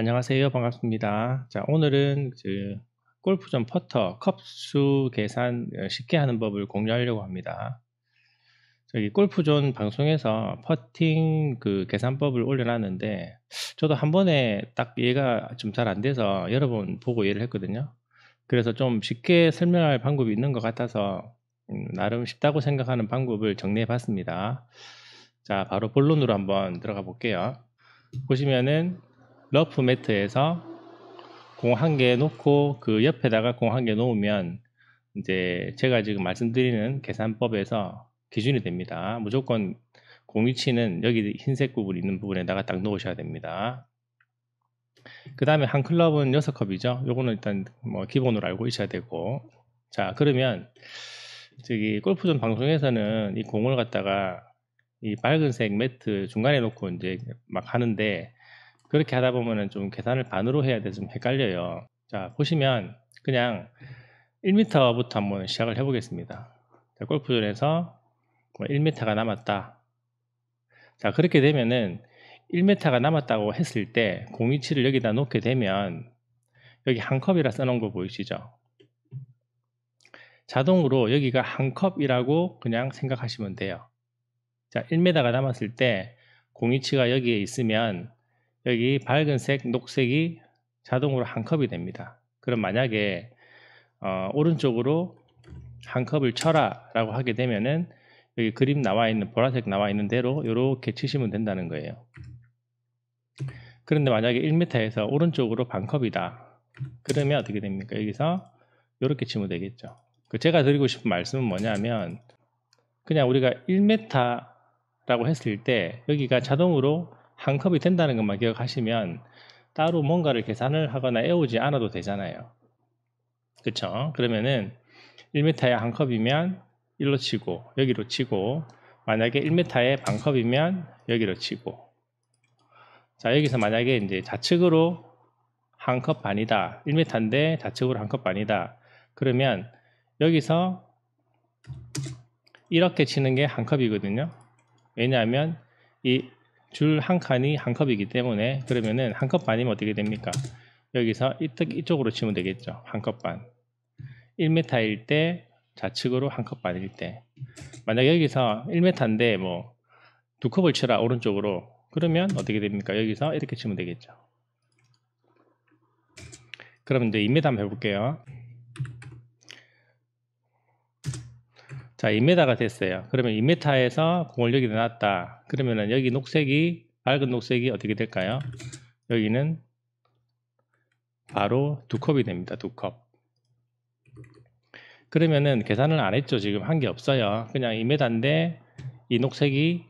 안녕하세요. 반갑습니다. 자, 오늘은 그 골프존 퍼터 컵수 계산 어, 쉽게 하는 법을 공유하려고 합니다. 저기 골프존 방송에서 퍼팅 그 계산법을 올려놨는데 저도 한 번에 딱 이해가 좀 잘 안 돼서 여러 번 보고 이해를 했거든요. 그래서 좀 쉽게 설명할 방법이 있는 것 같아서 음, 나름 쉽다고 생각하는 방법을 정리해 봤습니다. 자, 바로 본론으로 한번 들어가 볼게요. 보시면은 러프 매트에서 공 한 개 놓고 그 옆에다가 공 한 개 놓으면 이제 제가 지금 말씀드리는 계산법에서 기준이 됩니다. 무조건 공위치는 여기 흰색 부분 있는 부분에다가 딱 놓으셔야 됩니다. 그 다음에 한 클럽은 6컵이죠. 요거는 일단 뭐 기본으로 알고 있어야 되고. 자, 그러면 저기 골프존 방송에서는 이 공을 갖다가 이 빨간색 매트 중간에 놓고 이제 막 하는데 그렇게 하다 보면은 좀 계산을 반으로 해야 돼서 좀 헷갈려요. 자, 보시면 그냥 1m부터 한번 시작을 해보겠습니다. 자, 골프존에서 1m가 뭐 남았다. 자, 그렇게 되면은 1m가 남았다고 했을 때 공위치를 여기다 놓게 되면 여기 한 컵이라 써놓은 거 보이시죠? 자동으로 여기가 한 컵이라고 그냥 생각하시면 돼요. 자, 1m가 남았을 때 공위치가 여기에 있으면 여기 밝은색, 녹색이 자동으로 한 컵이 됩니다. 그럼 만약에 어, 오른쪽으로 한 컵을 쳐라라고 하게 되면은 여기 그림 나와 있는 보라색 나와 있는 대로 이렇게 치시면 된다는 거예요. 그런데 만약에 1m에서 오른쪽으로 반 컵이다. 그러면 어떻게 됩니까? 여기서 이렇게 치면 되겠죠. 그 제가 드리고 싶은 말씀은 뭐냐면 그냥 우리가 1m라고 했을 때 여기가 자동으로 한 컵이 된다는 것만 기억하시면 따로 뭔가를 계산을 하거나 애우지 않아도 되잖아요. 그쵸? 그러면은 1m에 한 컵이면 1로 치고 여기로 치고 만약에 1m에 반 컵이면 여기로 치고 자 여기서 만약에 이제 좌측으로 한 컵 반이다 1m인데 좌측으로 한 컵 반이다 그러면 여기서 이렇게 치는 게 한 컵이거든요 왜냐하면 이 줄한 칸이 한 컵이기 때문에 그러면은 한 컵 반이면 어떻게 됩니까? 여기서 이쪽으로 치면 되겠죠. 한 컵 반. 1m일 때 좌측으로 한 컵 반일 때. 만약 여기서 1m인데 뭐 두 컵을 치라 오른쪽으로 그러면 어떻게 됩니까? 여기서 이렇게 치면 되겠죠. 그럼 이제 2m 한번 해볼게요. 자, 2m가 됐어요. 그러면 2m에서 공을 여기다 놨다. 그러면은 여기 녹색이, 밝은 녹색이 어떻게 될까요? 여기는 바로 두 컵이 됩니다. 두 컵. 그러면은 계산을 안 했죠. 지금 한 게 없어요. 그냥 2m인데 이 녹색이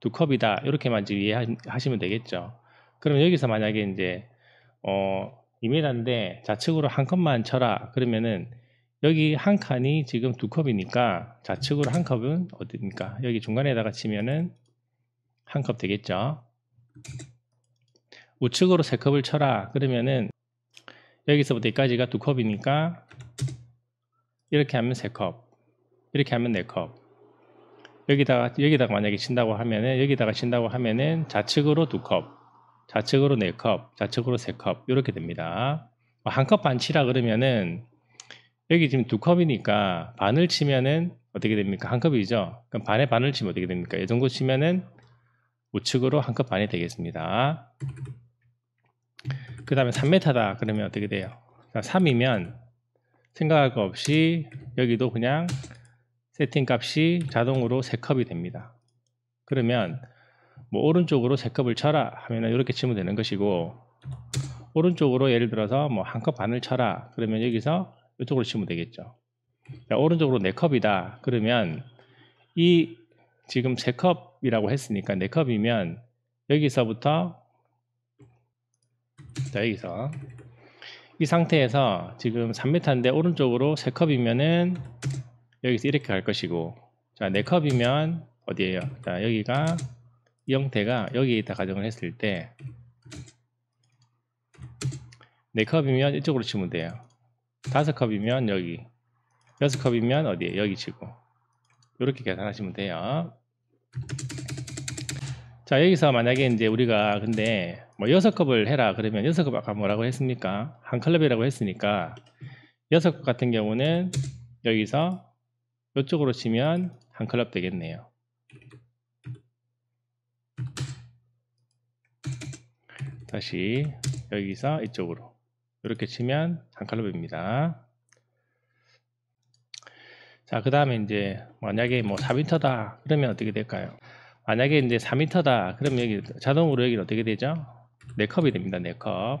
두 컵이다. 이렇게만 지금 이해하시면 되겠죠. 그럼 여기서 만약에 이제 어 2m인데 좌측으로 한 컵만 쳐라. 그러면은 여기 한 칸이 지금 두 컵이니까 좌측으로 한 컵은 어디입니까? 여기 중간에다가 치면은 한 컵 되겠죠. 우측으로 세 컵을 쳐라. 그러면은 여기서부터 여기까지가 두 컵이니까 이렇게 하면 세 컵, 이렇게 하면 네 컵. 여기다가 여기다가 만약에 친다고 하면은 여기다가 친다고 하면은 좌측으로 두 컵, 좌측으로 네 컵, 좌측으로 세 컵 이렇게 됩니다. 한 컵 반 치라 그러면은 여기 지금 두 컵이니까 반을 치면은 어떻게 됩니까? 한 컵이죠. 그럼 반에 반을 치면 어떻게 됩니까? 이 정도 치면은 우측으로 한 컵 반이 되겠습니다. 그 다음에 3m다 그러면 어떻게 돼요? 3이면 생각할 거 없이 여기도 그냥 세팅 값이 자동으로 3컵이 됩니다. 그러면 뭐 오른쪽으로 3컵을 쳐라 하면 이렇게 치면 되는 것이고 오른쪽으로 예를 들어서 뭐 한 컵 반을 쳐라 그러면 여기서 이쪽으로 치면 되겠죠. 자, 오른쪽으로 4컵이다. 그러면 이 지금 3컵이라고 했으니까 4컵이면 여기서부터 자, 여기서 이 상태에서 지금 3m인데 오른쪽으로 3컵이면은 여기서 이렇게 갈 것이고 자 4컵이면 어디에요? 자 여기가 이 형태가 여기에 있다 가정을 했을 때 4컵이면 이쪽으로 치면 돼요 다섯 컵이면 여기 여섯 컵이면 어디에 여기 치고 이렇게 계산하시면 돼요 자 여기서 만약에 이제 우리가 근데 뭐 여섯 컵을 해라 그러면 여섯 컵 아까 뭐라고 했습니까 한 클럽이라고 했으니까 여섯 컵 같은 경우는 여기서 이쪽으로 치면 한 클럽 되겠네요 다시 여기서 이쪽으로 이렇게 치면 장칼로입니다 자, 그 다음에 이제 만약에 뭐 4m다 그러면 어떻게 될까요? 만약에 이제 4m다 그러면 여기 자동으로 여기 어떻게 되죠? 4컵이 됩니다. 4컵.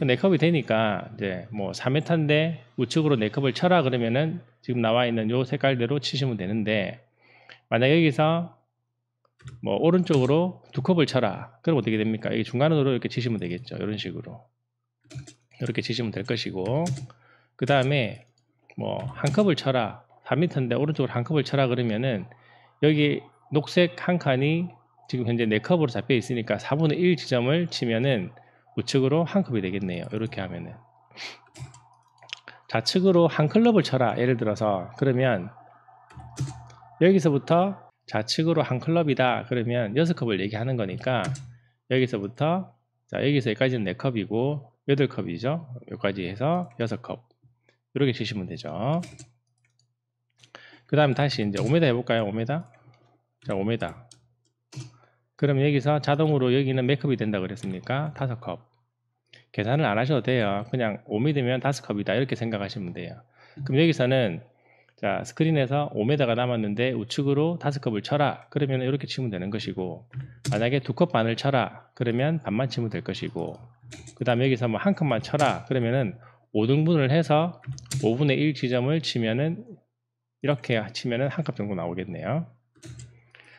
4컵이 되니까 이제 뭐 4m인데 우측으로 4컵을 쳐라 그러면은 지금 나와 있는 요 색깔대로 치시면 되는데 만약 여기서 뭐 오른쪽으로 두 컵을 쳐라 그럼 어떻게 됩니까? 여기 중간으로 이렇게 치시면 되겠죠. 이런 식으로. 이렇게 치시면 될 것이고 그 다음에 뭐 한 컵을 쳐라 4m인데 오른쪽으로 한 컵을 쳐라 그러면은 여기 녹색 한 칸이 지금 현재 4컵으로 잡혀 있으니까 4분의 1 지점을 치면은 우측으로 한 컵이 되겠네요 이렇게 하면은 좌측으로 한 클럽을 쳐라 예를 들어서 그러면 여기서부터 좌측으로 한 클럽이다 그러면 6컵을 얘기하는 거니까 여기서부터 자 여기서 여기까지는 4컵이고 8컵이죠. 여기까지 해서 6컵. 이렇게 치시면 되죠. 그 다음 다시 이제 5m 해볼까요? 5m? 자, 5m. 그럼 여기서 자동으로 여기는 몇 컵이 된다 고 그랬습니까? 5컵. 계산을 안 하셔도 돼요. 그냥 5m면 5컵이다. 이렇게 생각하시면 돼요. 그럼 여기서는 자, 스크린에서 5m가 남았는데 우측으로 5컵을 쳐라. 그러면 이렇게 치면 되는 것이고 만약에 2컵 반을 쳐라. 그러면 반만 치면 될 것이고 그 다음에 여기서 뭐한 칸만 쳐라 그러면은 5등분을 해서 5분의 1 지점을 치면은 이렇게 치면은 한값 정도 나오겠네요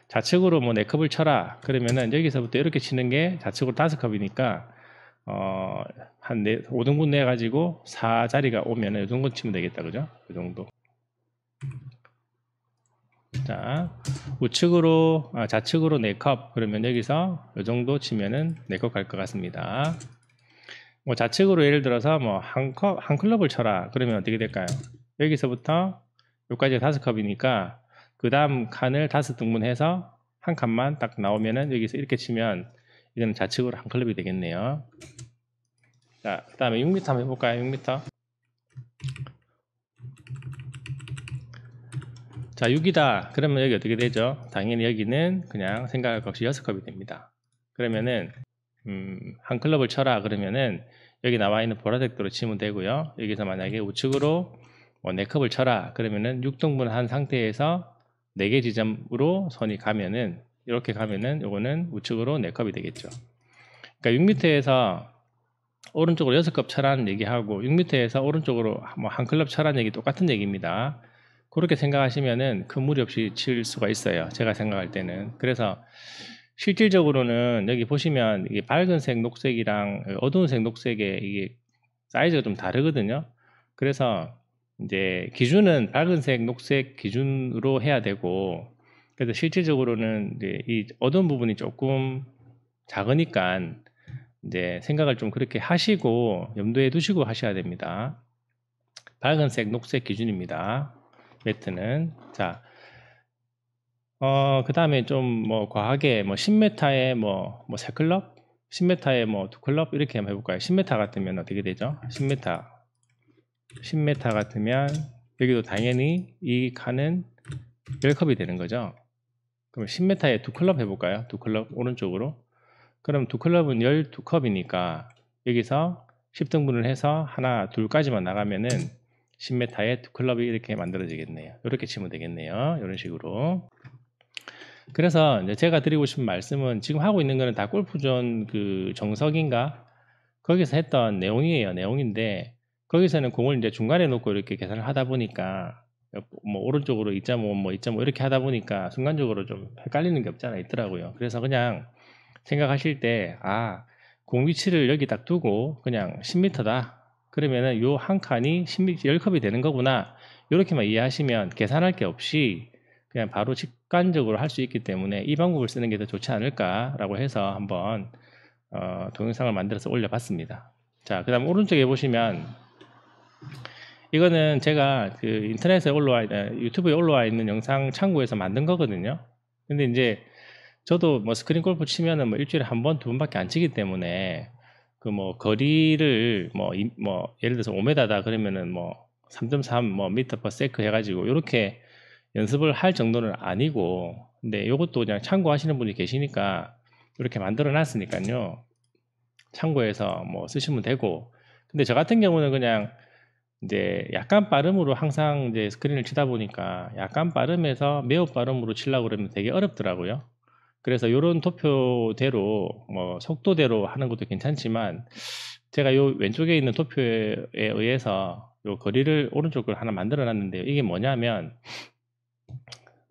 좌측으로 뭐 4컵을 쳐라 그러면은 여기서부터 이렇게 치는 게 좌측으로 5컵이니까 어, 한 5등분 내 가지고 4자리가 오면은 이 정도 치면 되겠다 그죠? 이 정도 자 우측으로 아, 좌측으로 4컵 그러면 여기서 이 정도 치면은 4컵 갈 것 같습니다 뭐 좌측으로 예를 들어서 뭐 한 컵, 한 클럽을 쳐라. 그러면 어떻게 될까요? 여기서부터 여기까지 다섯 컵이니까 그 다음 칸을 다섯 등분해서 한 칸만 딱 나오면은 여기서 이렇게 치면 이건 좌측으로 한 클럽이 되겠네요. 자, 그 다음에 6m 한번 해볼까요? 6m. 자, 6이다. 그러면 여기 어떻게 되죠? 당연히 여기는 그냥 생각할 것 없이 6컵이 됩니다. 그러면은 음, 한 클럽을 쳐라 그러면은 여기 나와 있는 보라색 도로 치면 되고요. 여기서 만약에 우측으로 뭐 4컵을 쳐라 그러면은 6등분 한 상태에서 4개 지점으로 선이 가면은 이렇게 가면은 요거는 우측으로 네컵이 되겠죠. 그러니까 6m에서 오른쪽으로 6컵 쳐라는 얘기하고 6m에서 오른쪽으로 뭐한 클럽 쳐라는 얘기 똑같은 얘기입니다. 그렇게 생각하시면은 큰 무리 없이 칠 수가 있어요. 제가 생각할 때는. 그래서 실질적으로는 여기 보시면 이게 밝은색 녹색이랑 어두운색 녹색의 이게 사이즈가 좀 다르거든요. 그래서 이제 기준은 밝은색 녹색 기준으로 해야 되고 그래서 실질적으로는 이제 이 어두운 부분이 조금 작으니까 이제 생각을 좀 그렇게 하시고 염두에 두시고 하셔야 됩니다. 밝은색 녹색 기준입니다. 매트는 자 어, 그 다음에 좀 뭐 과하게 뭐 10m에 뭐, 뭐 3클럽? 10m에 뭐 2클럽? 이렇게 한번 해볼까요? 10m 같으면 어떻게 되죠? 10m. 10m 같으면 여기도 당연히 이 칸은 1컵이 되는 거죠. 그럼 10m에 2클럽 해볼까요? 2클럽 오른쪽으로. 그럼 2클럽은 12컵이니까 여기서 10등분을 해서 하나, 둘까지만 나가면은 10m에 2클럽이 이렇게 만들어지겠네요. 이렇게 치면 되겠네요. 이런 식으로. 그래서 이제 제가 드리고 싶은 말씀은 지금 하고 있는 거는 다 골프존 그 정석인가 거기서 했던 내용이에요. 내용인데 거기서는 공을 이제 중간에 놓고 이렇게 계산을 하다 보니까 뭐 오른쪽으로 2.5, 뭐 2.5 이렇게 하다 보니까 순간적으로 좀 헷갈리는 게 없잖아 있더라고요. 그래서 그냥 생각하실 때 아, 공 위치를 여기 딱 두고 그냥 10m다. 그러면은 요 한 칸이 10m 10컵이 되는 거구나. 이렇게만 이해하시면 계산할 게 없이 그냥 바로 직관적으로 할 수 있기 때문에 이 방법을 쓰는 게 더 좋지 않을까라고 해서 한번 어, 동영상을 만들어서 올려봤습니다. 자, 그 다음 오른쪽에 보시면 이거는 제가 그 인터넷에 올라와 어, 유튜브에 올라와 있는 영상 창구에서 만든 거거든요. 근데 이제 저도 뭐 스크린 골프 치면은 뭐 일주일에 한 번, 두 번밖에 안 치기 때문에 그 뭐 거리를 뭐, 이, 뭐 예를 들어서 5m다 그러면은 뭐 3.3뭐 뭐 미터 퍼 세크 해가지고 이렇게 연습을 할 정도는 아니고 근데 이것도 그냥 참고하시는 분이 계시니까 이렇게 만들어 놨으니까요. 참고해서 뭐 쓰시면 되고 근데 저 같은 경우는 그냥 이제 약간 빠름으로 항상 이제 스크린을 치다 보니까 약간 빠름에서 매우 빠름으로 치려고 그러면 되게 어렵더라고요. 그래서 이런 토표대로뭐 속도대로 하는 것도 괜찮지만 제가 요 왼쪽에 있는 토표에 의해서 요 거리를 오른쪽으로 하나 만들어 놨는데요. 이게 뭐냐면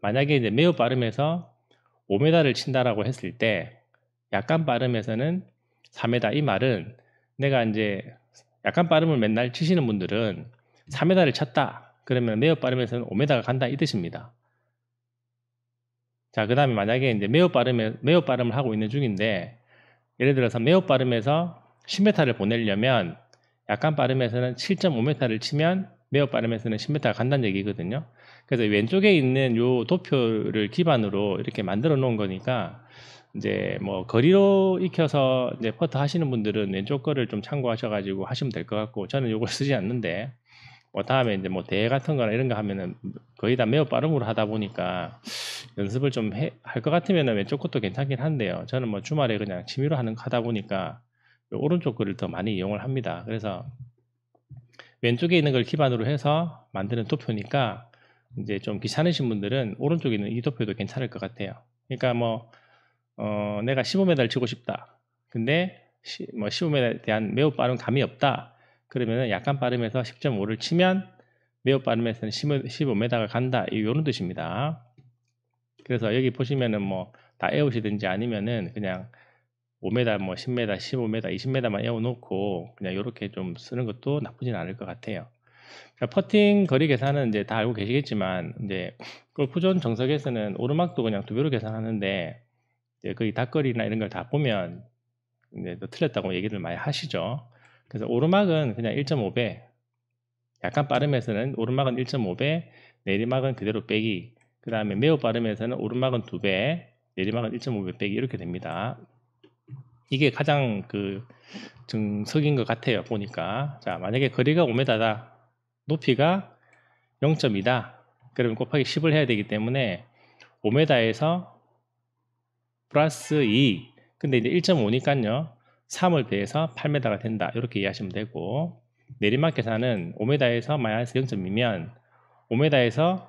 만약에 이제 매우 빠름에서 5m를 친다라고 했을 때 약간 빠름에서는 3 m 이 말은 내가 이제 약간 빠름을 맨날 치시는 분들은 3m를 쳤다 그러면 매우 빠름에서는 5m가 간다 이 뜻입니다. 자, 그 다음에 만약에 이제 매우 빠름에, 매우 빠름을 하고 있는 중인데, 예를 들어서 매우 빠름에서 10m를 보내려면, 약간 빠름에서는 7.5m를 치면 매우 빠르면서는 1 0 m 간다는 얘기거든요. 그래서 왼쪽에 있는 요 도표를 기반으로 이렇게 만들어 놓은 거니까 이제 뭐 거리로 익혀서 이제 퍼트 하시는 분들은 왼쪽 거를 좀 참고하셔가지고 하시면 될 것 같고 저는 요걸 쓰지 않는데 뭐 다음에 이제 뭐 대회 같은 거나 이런 거 하면은 거의 다 매우 빠름으로 하다 보니까 연습을 좀 할 것 같으면은 왼쪽 것도 괜찮긴 한데요. 저는 뭐 주말에 그냥 취미로 하는 거 하다 보니까 오른쪽 거를 더 많이 이용을 합니다. 그래서 왼쪽에 있는 걸 기반으로 해서 만드는 도표니까 이제 좀 귀찮으신 분들은 오른쪽에 있는 이 도표도 괜찮을 것 같아요. 그러니까 뭐 어, 내가 15m를 치고 싶다. 근데 시, 뭐 15m에 대한 매우 빠른 감이 없다. 그러면은 약간 빠름에서 10.5를 치면 매우 빠름에서는 15m가 간다. 이런 뜻입니다. 그래서 여기 보시면은 뭐다 에우시든지 아니면은 그냥 5m, 뭐 10m, 15m, 20m만 에워놓고 그냥 이렇게 좀 쓰는 것도 나쁘진 않을 것 같아요. 그러니까 퍼팅 거리 계산은 이제 다 알고 계시겠지만 이제 골프존 그 정석에서는 오르막도 그냥 두 배로 계산하는데 이제 거기 닭거리나 이런 걸 다 보면 이제 또 틀렸다고 얘기를 많이 하시죠. 그래서 오르막은 그냥 1.5배, 약간 빠름에서는 오르막은 1.5배, 내리막은 그대로 빼기. 그 다음에 매우 빠름에서는 오르막은 2배, 내리막은 1.5배 빼기 이렇게 됩니다. 이게 가장 그 증석인 것 같아요. 보니까 자 만약에 거리가 5m다, 높이가 0.2다. 그러면 곱하기 10을 해야 되기 때문에 5m에서 플러스 2. 근데 이제 1.5니까요. 3을 배해서 8m가 된다. 이렇게 이해하시면 되고 내리막 계산은 5m에서 마이너스 0.2면 5m에서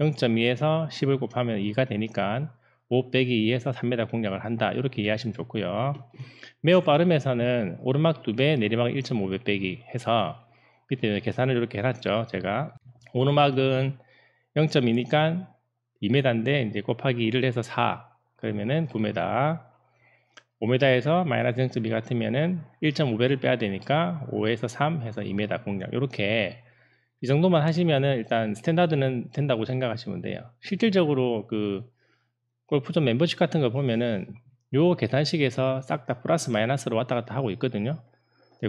0.2에서 10을 곱하면 2가 되니까 5 빼기 2에서 3m 공략을 한다. 이렇게 이해하시면 좋고요. 매우 빠름에서는 오르막 2배, 내리막 1.5배 빼기 해서 밑에 계산을 이렇게 해놨죠. 제가 오르막은 0.2니까 2m인데 이제 곱하기 1을 해서 4 그러면은 9m 5m에서 마이너스 0.2 같으면은 1.5배를 빼야 되니까 5에서 3 해서 2m 공략 이렇게 이 정도만 하시면은 일단 스탠다드는 된다고 생각하시면 돼요. 실질적으로 그 골프존 멤버십 같은 거 보면은 요 계산식에서 싹 다 플러스 마이너스로 왔다 갔다 하고 있거든요.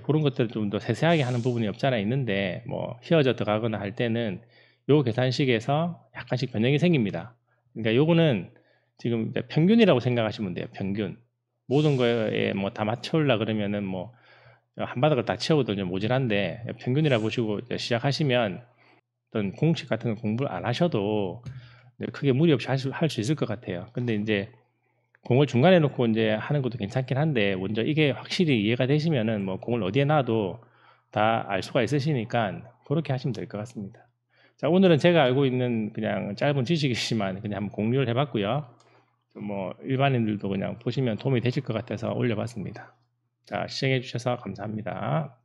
그런 것들을 좀 더 세세하게 하는 부분이 없잖아 있는데 뭐 휘어져 들어가거나 할 때는 요 계산식에서 약간씩 변형이 생깁니다. 그러니까 요거는 지금 평균이라고 생각하시면 돼요. 평균. 모든 거에 뭐 다 맞춰올라 그러면은 뭐 한 바닥을 다 채워도 좀 모질한데 평균이라 고 보시고 시작하시면 어떤 공식 같은 거 공부를 안 하셔도 네, 크게 무리 없이 할수 할수 있을 것 같아요. 근데 이제 공을 중간에 놓고 이제 하는 것도 괜찮긴 한데 먼저 이게 확실히 이해가 되시면은 뭐 공을 어디에 놔도 다 알 수가 있으시니까 그렇게 하시면 될 것 같습니다. 자 오늘은 제가 알고 있는 그냥 짧은 지식이지만 그냥 한번 공유를 해봤고요. 뭐 일반인들도 그냥 보시면 도움이 되실 것 같아서 올려봤습니다. 자 시청해 주셔서 감사합니다.